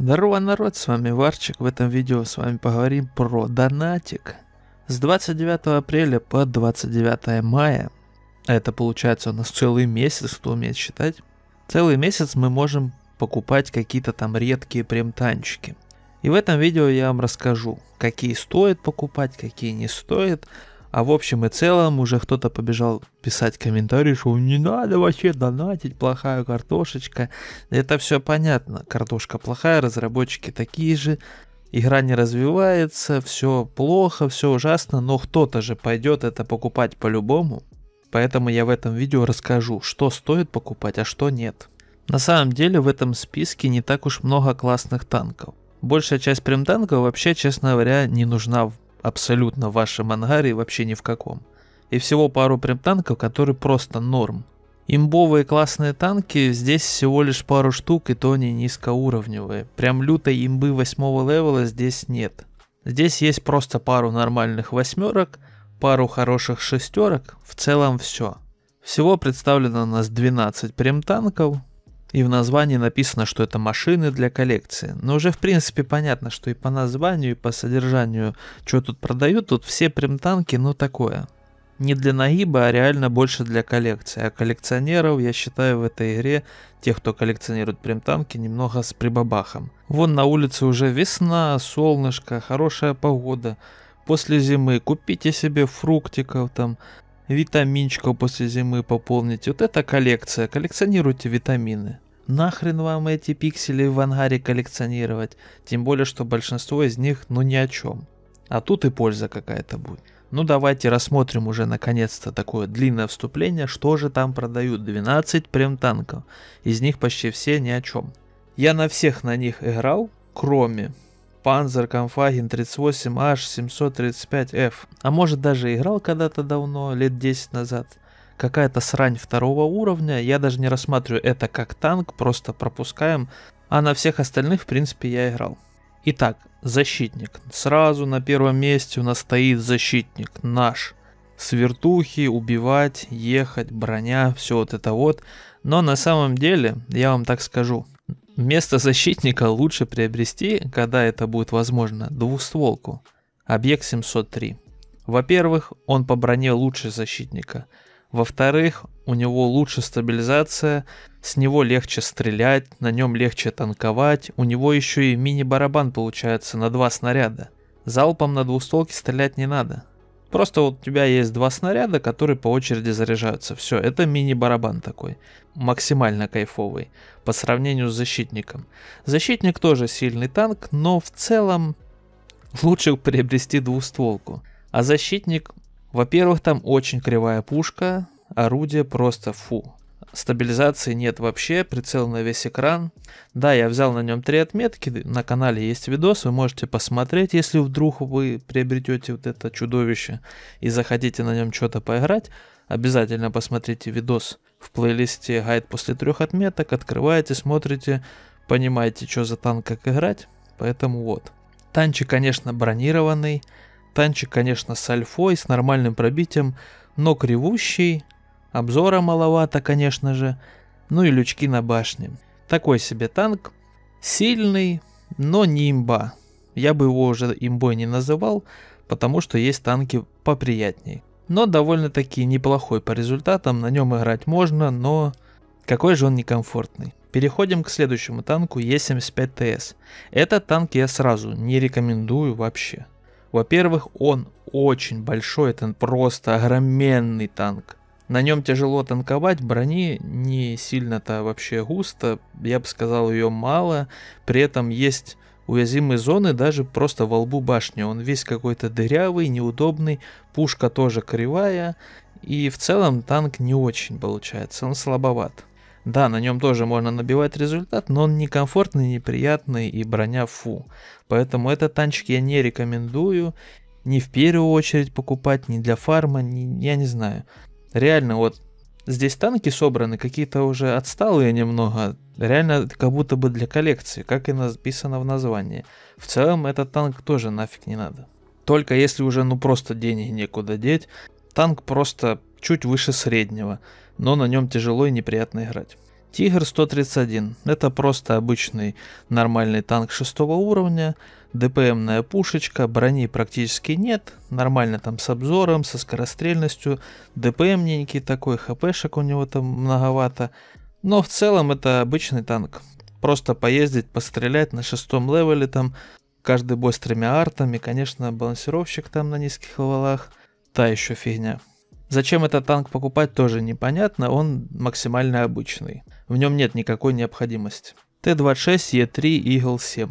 Здарова, народ, с вами Варчик. В этом видео с вами поговорим про донатик. С 29 апреля по 29 мая, это получается у нас целый месяц, кто умеет считать, целый месяц мы можем покупать какие-то там редкие прем-танчики. И в этом видео я вам расскажу, какие стоит покупать, какие не стоит, а в общем и целом уже кто-то побежал писать комментарии, что не надо вообще донатить, плохая картошечка. Это все понятно, картошка плохая, разработчики такие же, игра не развивается, все плохо, все ужасно, но кто-то же пойдет это покупать по-любому. Поэтому я в этом видео расскажу, что стоит покупать, а что нет. На самом деле в этом списке не так уж много классных танков. Большая часть прем танков вообще, честно говоря, не нужна в абсолютно в вашем ангаре и вообще ни в каком. И всего пару прем-танков, которые просто норм. Имбовые классные танки, здесь всего лишь пару штук и то они низкоуровневые. Прям лютой имбы восьмого левела здесь нет. Здесь есть просто пару нормальных восьмерок, пару хороших шестерок, в целом все. Всего представлено у нас 12 прем-танков, и в названии написано, что это машины для коллекции. Но уже в принципе понятно, что и по названию, и по содержанию, что тут продают, тут все прям ну такое. Не для нагиба, а реально больше для коллекции. А коллекционеров, я считаю, в этой игре, тех, кто коллекционирует прям немного с прибабахом. Вон на улице уже весна, солнышко, хорошая погода после зимы, купите себе фруктиков там, витаминчиков после зимы пополнить. Вот это коллекция. Коллекционируйте витамины. Нахрен вам эти пиксели в ангаре коллекционировать? Тем более, что большинство из них ну ни о чем. А тут и польза какая-то будет. Ну давайте рассмотрим уже наконец-то такое длинное вступление, что же там продают. 12 прем-танков, из них почти все ни о чем. Я на всех на них играл, кроме Panzer Kampfwagen 38H735F. А может даже играл когда-то давно, лет 10 назад. Какая-то срань второго уровня, я даже не рассматриваю это как танк, просто пропускаем. А на всех остальных, в принципе, я играл. Итак, защитник. Сразу на первом месте у нас стоит защитник, наш. С вертухи, убивать, ехать, броня, все вот это вот. Но на самом деле, я вам так скажу, Место защитника лучше приобрести, когда это будет возможно, двухстволку. Объект 703. Во-первых, он по броне лучше защитника. Во-вторых, у него лучше стабилизация, с него легче стрелять, на нем легче танковать, у него еще и мини-барабан получается на два снаряда. Залпом на двустволке стрелять не надо, Просто вот у тебя есть два снаряда, которые по очереди заряжаются. Все, это мини-барабан такой, максимально кайфовый по сравнению с защитником. Защитник тоже сильный танк, но в целом лучше приобрести двустволку. А защитник, во-первых, там очень кривая пушка, орудие просто фу стабилизации нет вообще, прицел на весь экран. Да, я взял на нем три отметки, на канале есть видос, вы можете посмотреть, если вдруг вы приобретете вот это чудовище и захотите на нем что-то поиграть, обязательно посмотрите видос в плейлисте гайд после трех отметок, открываете, смотрите, понимаете, что за танк, как играть, поэтому вот. Танчик, конечно, бронированный, танчик, конечно, с альфой, с нормальным пробитием, но кривущий, Обзора маловато, конечно же. Ну и лючки на башне. Такой себе танк. Сильный, но не имба. Я бы его уже имбой не называл, потому что есть танки поприятней. Но довольно-таки неплохой по результатам, на нем играть можно, но какой же он некомфортный. Переходим к следующему танку Е75ТС. Этот танк я сразу не рекомендую вообще. Во-первых, он очень большой, это просто огроменный танк. На нем тяжело танковать, брони не сильно-то вообще густо, я бы сказал ее мало, при этом есть уязвимые зоны даже просто во лбу башни, он весь какой-то дырявый, неудобный, пушка тоже кривая, и в целом танк не очень получается, он слабоват. Да, на нем тоже можно набивать результат, но он некомфортный, неприятный и броня фу. Поэтому этот танчик я не рекомендую, не в первую очередь покупать, ни для фарма, не, я не знаю. Реально, вот здесь танки собраны, какие-то уже отсталые немного, реально как будто бы для коллекции, как и написано в названии. В целом этот танк тоже нафиг не надо. Только если уже ну просто денег некуда деть, танк просто чуть выше среднего, но на нем тяжело и неприятно играть. Тигр 131 – это просто обычный нормальный танк шестого уровня, ДПМная пушечка, брони практически нет, нормально там с обзором, со скорострельностью, ДПМненький такой, хпшек у него там многовато. Но в целом это обычный танк. Просто поездить, пострелять на шестом левеле там, каждый бой с тремя артами, конечно, балансировщик там на низких левелах, та еще фигня. Зачем этот танк покупать, тоже непонятно, он максимально обычный. В нем нет никакой необходимости. Т-26, Е3, Игл-7.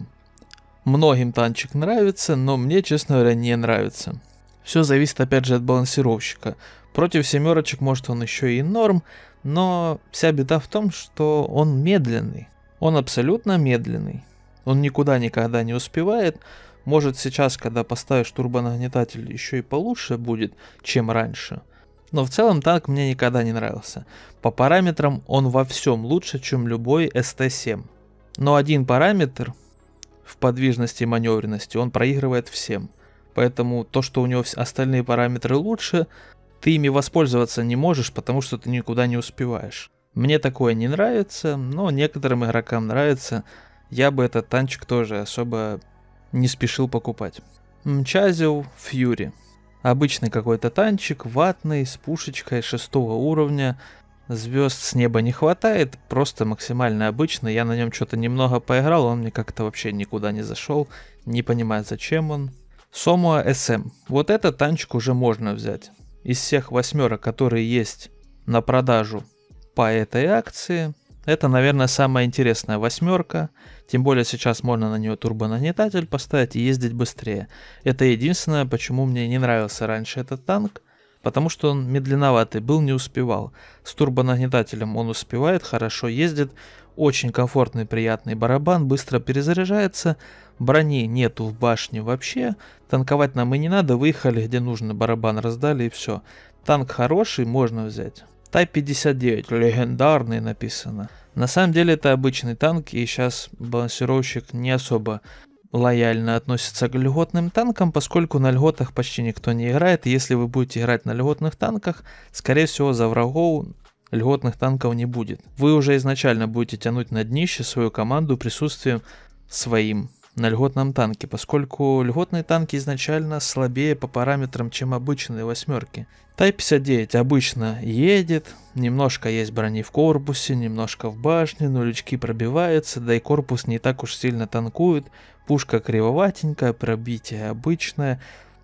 Многим танчик нравится, но мне, честно говоря, не нравится. Все зависит опять же от балансировщика. Против семерочек может он еще и норм, но вся беда в том, что он медленный. Он абсолютно медленный. Он никуда никогда не успевает. Может сейчас, когда поставишь турбонагнетатель, еще и получше будет, чем раньше – но в целом танк мне никогда не нравился. По параметрам он во всем лучше, чем любой ст 7 Но один параметр в подвижности и маневренности он проигрывает всем. Поэтому то, что у него остальные параметры лучше, ты ими воспользоваться не можешь, потому что ты никуда не успеваешь. Мне такое не нравится, но некоторым игрокам нравится. Я бы этот танчик тоже особо не спешил покупать. Мчазил Фьюри. Обычный какой-то танчик, ватный, с пушечкой шестого уровня. Звезд с неба не хватает, просто максимально обычный. Я на нем что-то немного поиграл, он мне как-то вообще никуда не зашел. Не понимаю, зачем он. Сомуа СМ. Вот этот танчик уже можно взять. Из всех восьмерок, которые есть на продажу по этой акции, это, наверное, самая интересная восьмерка. Тем более сейчас можно на нее турбонагнетатель поставить и ездить быстрее. Это единственное, почему мне не нравился раньше этот танк. Потому что он медленноватый был, не успевал. С турбонагнетателем он успевает, хорошо ездит, очень комфортный, приятный барабан, быстро перезаряжается, брони нету в башне вообще, танковать нам и не надо, выехали где нужно, барабан раздали и все. Танк хороший, можно взять. Type 59, легендарный написано. На самом деле это обычный танк, и сейчас балансировщик не особо лояльно относится к льготным танкам, поскольку на льготах почти никто не играет. И если вы будете играть на льготных танках, скорее всего за врагов льготных танков не будет. Вы уже изначально будете тянуть на днище свою команду присутствием своим на льготном танке, поскольку льготные танки изначально слабее по параметрам, чем обычные восьмерки. Тай-59 обычно едет, немножко есть брони в корпусе, немножко в башне, нулечки пробиваются, да и корпус не так уж сильно танкует, пушка кривоватенькая, пробитие обычное.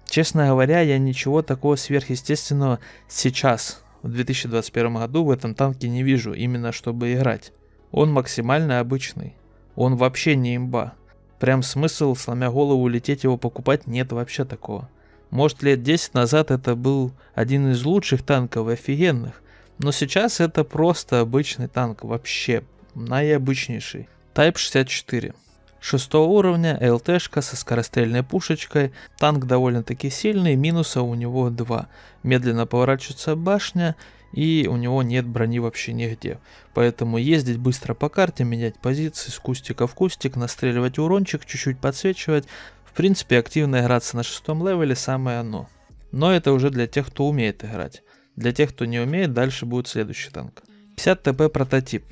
Честно говоря, я ничего такого сверхъестественного сейчас, в 2021 году, в этом танке не вижу, именно чтобы играть. Он максимально обычный. Он вообще не имба. Прям смысл, сломя голову, лететь его покупать нет вообще такого. Может, лет 10 назад это был один из лучших танков офигенных. Но сейчас это просто обычный танк, вообще наиобычнейший. Type 64. Шестого уровня, ЛТшка со скорострельной пушечкой, танк довольно-таки сильный, минуса у него два. Медленно поворачивается башня и у него нет брони вообще нигде. Поэтому ездить быстро по карте, менять позиции с кустика в кустик, настреливать урончик, чуть-чуть подсвечивать. В принципе, активно играться на шестом левеле самое оно. Но это уже для тех, кто умеет играть. Для тех, кто не умеет, дальше будет следующий танк. 50 ТП прототип.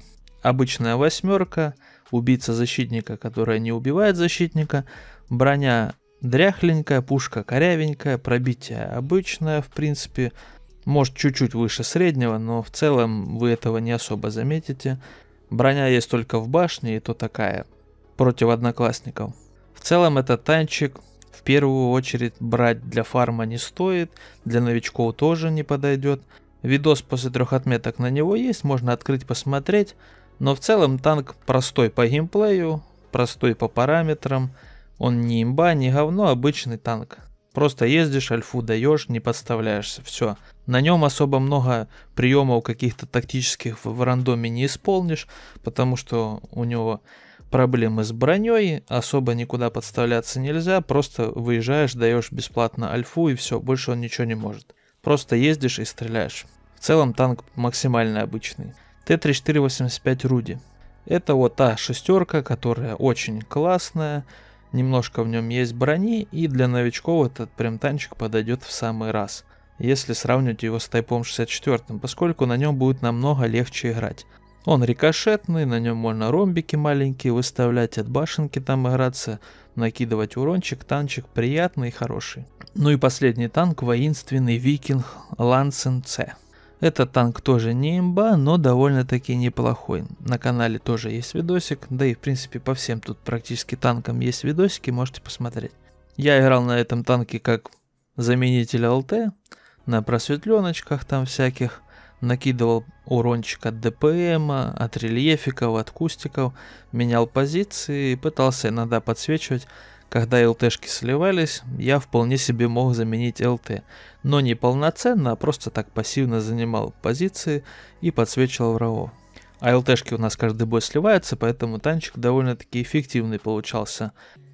Обычная восьмерка, убийца защитника, которая не убивает защитника, броня дряхленькая, пушка корявенькая, пробитие обычное, в принципе, может, чуть-чуть выше среднего, но в целом вы этого не особо заметите. Броня есть только в башне, и то такая, против одноклассников. В целом этот танчик в первую очередь брать для фарма не стоит, для новичков тоже не подойдет. Видос после трех отметок на него есть, можно открыть посмотреть. Но в целом танк простой по геймплею, простой по параметрам. Он не имба, не говно, обычный танк. Просто ездишь, альфу даешь, не подставляешься, все. На нем особо много приемов каких-то тактических в рандоме не исполнишь, потому что у него проблемы с броней, особо никуда подставляться нельзя, просто выезжаешь, даешь бесплатно альфу и все, больше он ничего не может. Просто ездишь и стреляешь. В целом танк максимально обычный. Т-3485 Руди. Это вот та шестерка, которая очень классная, немножко в нем есть брони, и для новичков этот прям танчик подойдет в самый раз – если сравнивать его с Тайпом 64, поскольку на нем будет намного легче играть. Он рикошетный, на нем можно ромбики маленькие выставлять, от башенки там играться, накидывать урончик, танчик приятный и хороший. Ну и последний танк, воинственный викинг Лансен С. Этот танк тоже не имба, но довольно-таки неплохой. На канале тоже есть видосик, да и в принципе по всем тут практически танкам есть видосики, можете посмотреть. Я играл на этом танке как заменитель ЛТ, на просветленочках там всяких, накидывал урончик от ДПМа, от рельефиков, от кустиков, менял позиции пытался иногда подсвечивать. Когда ЛТшки сливались, я вполне себе мог заменить ЛТ, но не полноценно, а просто так пассивно занимал позиции и подсвечивал врагов. А ЛТшки у нас каждый бой сливаются, поэтому танчик довольно-таки эффективный получался.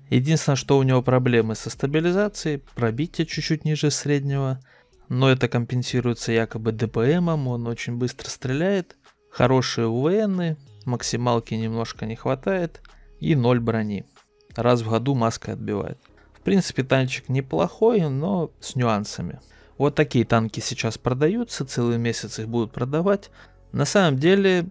Единственное, что у него проблемы со стабилизацией, пробитие чуть-чуть ниже среднего – но это компенсируется якобы ДПМом, он очень быстро стреляет, хорошие УВНы, максималки немножко не хватает и 0 брони. Раз в году маска отбивает. В принципе танчик неплохой, но с нюансами. Вот такие танки сейчас продаются, целый месяц их будут продавать. На самом деле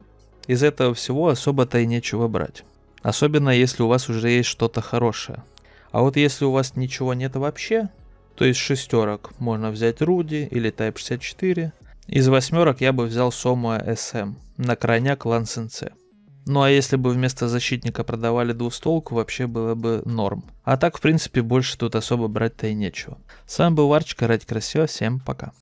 из этого всего особо-то и нечего брать. Особенно если у вас уже есть что-то хорошее. А вот если у вас ничего нет вообще, то есть шестерок можно взять Руди или Type 64. Из восьмерок я бы взял Сома СМ на крайняк Лан Сенсе. Ну а если бы вместо защитника продавали двустолку, вообще было бы норм. А так, в принципе, больше тут особо брать-то и нечего. С вами был Варчик, играть красиво, всем пока.